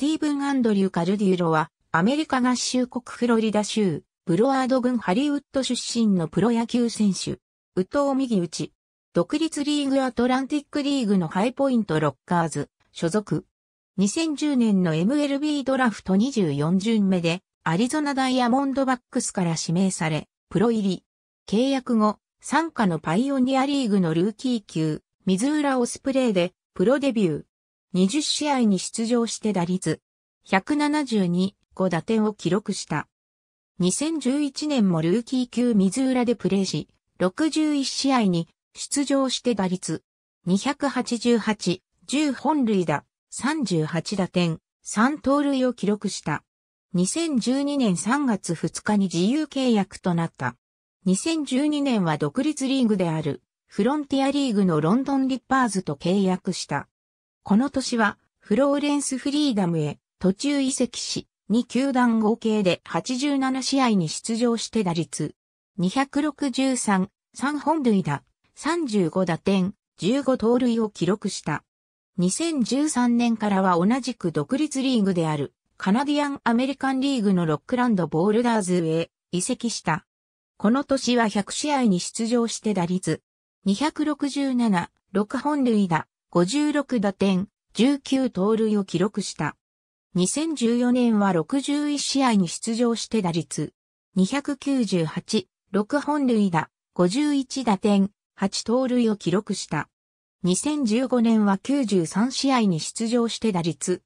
ティーブン・アンドリュー・カルデューロは、アメリカ合衆国フロリダ州、ブロワード郡ハリウッド出身のプロ野球選手。宇藤右打ち。独立リーグアトランティックリーグのハイポイントロッカーズ、所属。2010年の MLB ドラフト24巡目で、アリゾナダイヤモンドバックスから指名され、プロ入り。契約後、参加のパイオニアリーグのルーキー級、ミズーラオスプレイで、プロデビュー。20試合に出場して打率172、5打点を記録した。2011年もルーキー級水浦でプレーし、61試合に出場して打率288、10本塁打、38打点、3盗塁を記録した。2012年3月2日に自由契約となった。2012年は独立リーグであるフロンティアリーグのロンドンリッパーズと契約した。この年は、フローレンス・フリーダムへ途中移籍し、2球団合計で87試合に出場して打率263、3本塁打、35打点、15盗塁を記録した。2013年からは同じく独立リーグであるカナディアン・アメリカンリーグのロックランド・ボールダーズへ移籍した。この年は100試合に出場して打率267、6本塁打、56打点、19盗塁を記録した。2014年は61試合に出場して打率、298、6本塁打、51打点、8盗塁を記録した。2015年は93試合に出場して打率、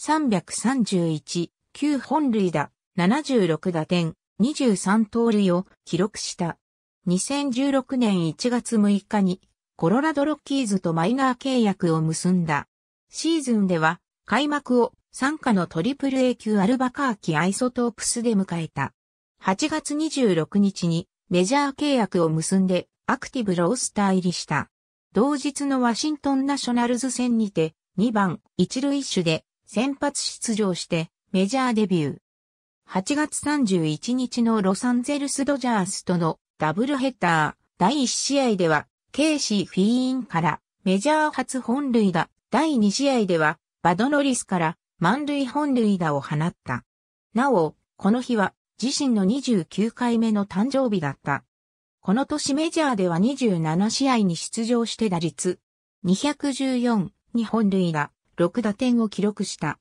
331、9本塁打、76打点、23盗塁を記録した。2016年1月6日にコロラドロッキーズとマイナー契約を結んだ。シーズンでは開幕を参加のトリプル a 級アルバカーキアイソトープスで迎えた。8月26日にメジャー契約を結んでアクティブロースター入りした。同日のワシントンナショナルズ戦にて2番一塁手で先発出場してメジャーデビュー。8月31日のロサンゼルスドジャースとのダブルヘッダー第1試合ではケイシー・フィーンからメジャー初本塁打、第2試合では、バドノリスから満塁本塁打を放った。なお、この日は自身の29回目の誕生日だった。この年メジャーでは27試合に出場して打率214、に本塁打、6打点を記録した。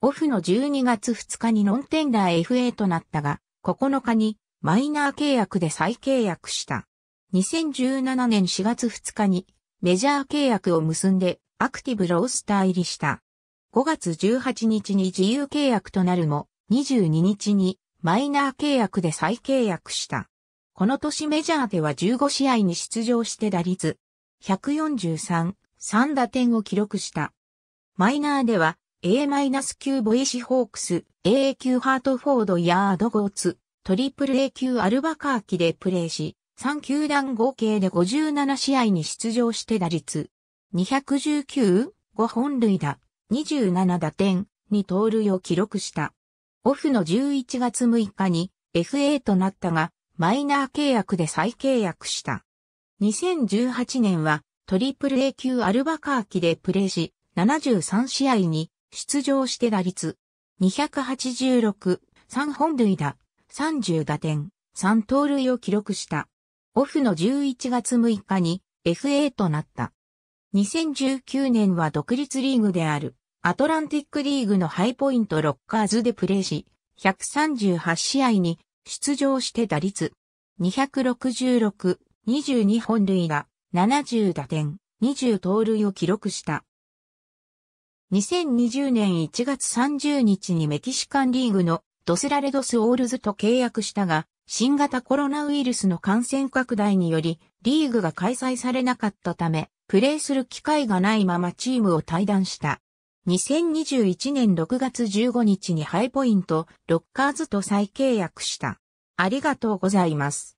オフの12月2日にノンテンダー FA となったが、9日にマイナー契約で再契約した。2017年4月2日にメジャー契約を結んでアクティブロースター入りした。5月18日に自由契約となるも、22日にマイナー契約で再契約した。この年メジャーでは15試合に出場して打率143、3打点を記録した。マイナーでは A-9 ボイシホークス、AA 級ハートフォードヤードゴーツ、トリプル A 級アルバカーキでプレーし、3球団合計で57試合に出場して打率、219、5本塁打、27打点、2盗塁を記録した。オフの11月6日に FA となったが、マイナー契約で再契約した。2018年はトリプル A 級アルバカーキでプレーし、73試合に出場して打率、286、3本塁打、30打点、3盗塁を記録した。オフの11月6日に FA となった。2019年は独立リーグであるアトランティックリーグのハイポイントロッカーズでプレーし、138試合に出場して打率266、22本塁打、70打点、20盗塁を記録した。2020年1月30日にメキシカンリーグのドスラレドスオールズと契約したが、新型コロナウイルスの感染拡大により、リーグが開催されなかったため、プレーする機会がないままチームを退団した。2021年6月15日にハイポイント、ロッカーズと再契約した。ありがとうございます。